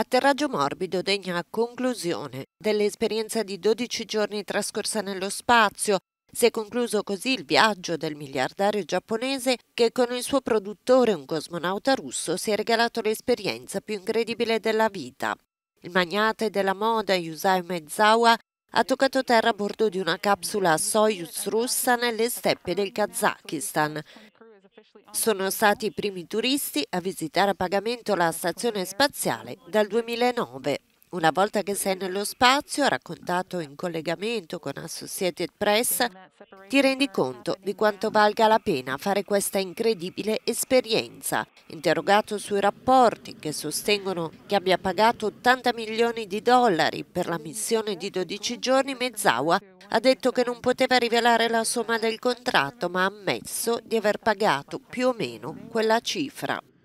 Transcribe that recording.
Atterraggio morbido degna conclusione dell'esperienza di 12 giorni trascorsa nello spazio. Si è concluso così il viaggio del miliardario giapponese che con il suo produttore, un cosmonauta russo, si è regalato l'esperienza più incredibile della vita. Il magnate della moda Yusai Mezawa ha toccato terra a bordo di una capsula Soyuz russa nelle steppe del Kazakistan sono stati i primi turisti a visitare a pagamento la stazione spaziale dal 2009. Una volta che sei nello spazio, ha raccontato in collegamento con Associated Press, ti rendi conto di quanto valga la pena fare questa incredibile esperienza. Interrogato sui rapporti che sostengono che abbia pagato 80 milioni di dollari per la missione di 12 giorni, Mezzawa ha detto che non poteva rivelare la somma del contratto ma ha ammesso di aver pagato più o meno quella cifra.